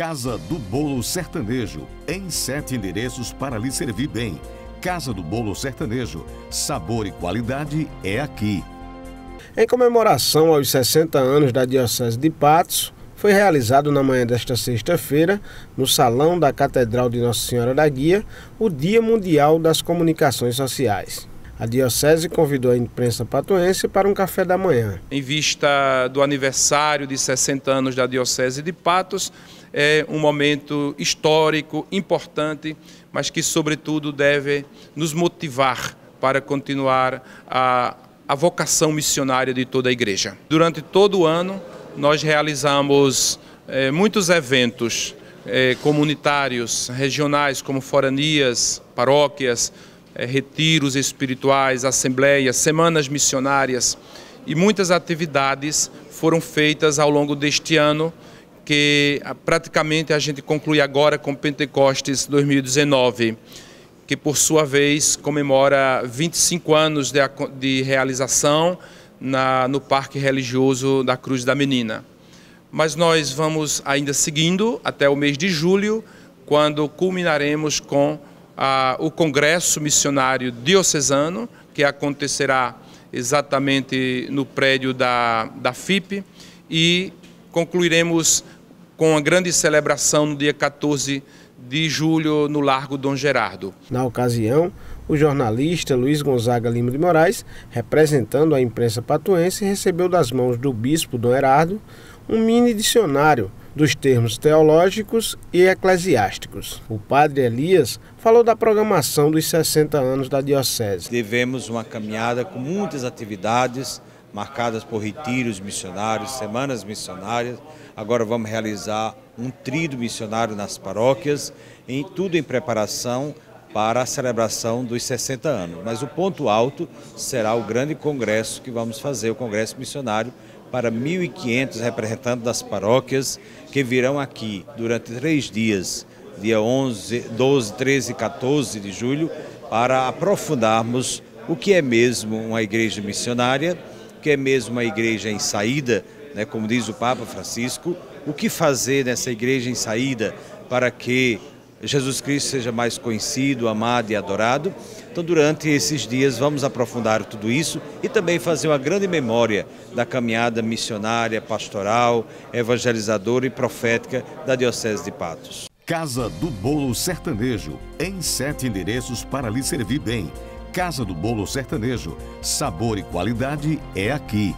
Casa do Bolo Sertanejo, em sete endereços para lhe servir bem. Casa do Bolo Sertanejo, sabor e qualidade é aqui. Em comemoração aos 60 anos da Diocese de Patos, foi realizado na manhã desta sexta-feira, no Salão da Catedral de Nossa Senhora da Guia, o Dia Mundial das Comunicações Sociais. A Diocese convidou a imprensa patuense para um café da manhã. Em vista do aniversário de 60 anos da Diocese de Patos, é um momento histórico, importante, mas que, sobretudo, deve nos motivar para continuar a, a vocação missionária de toda a igreja. Durante todo o ano, nós realizamos é, muitos eventos é, comunitários, regionais, como foranias, paróquias, eh, retiros espirituais, assembleias, semanas missionárias e muitas atividades foram feitas ao longo deste ano, que ah, praticamente a gente conclui agora com Pentecostes 2019, que por sua vez comemora 25 anos de, de realização na, no Parque Religioso da Cruz da Menina. Mas nós vamos ainda seguindo até o mês de julho, quando culminaremos com ah, o Congresso Missionário Diocesano, que acontecerá exatamente no prédio da, da FIP, e concluiremos com a grande celebração no dia 14 de julho no Largo Dom Gerardo. Na ocasião, o jornalista Luiz Gonzaga Lima de Moraes, representando a imprensa patuense, recebeu das mãos do bispo Dom Gerardo um mini dicionário dos termos teológicos e eclesiásticos. O padre Elias falou da programação dos 60 anos da Diocese. Tivemos uma caminhada com muitas atividades, marcadas por retiros missionários, semanas missionárias. Agora vamos realizar um trido missionário nas paróquias, em tudo em preparação para a celebração dos 60 anos. Mas o ponto alto será o grande congresso que vamos fazer, o Congresso Missionário, para 1.500 representantes das paróquias que virão aqui durante três dias, dia 11, 12, 13 e 14 de julho, para aprofundarmos o que é mesmo uma igreja missionária, o que é mesmo uma igreja em saída, né, como diz o Papa Francisco, o que fazer nessa igreja em saída para que Jesus Cristo seja mais conhecido, amado e adorado. Então, durante esses dias, vamos aprofundar tudo isso e também fazer uma grande memória da caminhada missionária, pastoral, evangelizadora e profética da Diocese de Patos. Casa do Bolo Sertanejo, em sete endereços para lhe servir bem. Casa do Bolo Sertanejo, sabor e qualidade é aqui.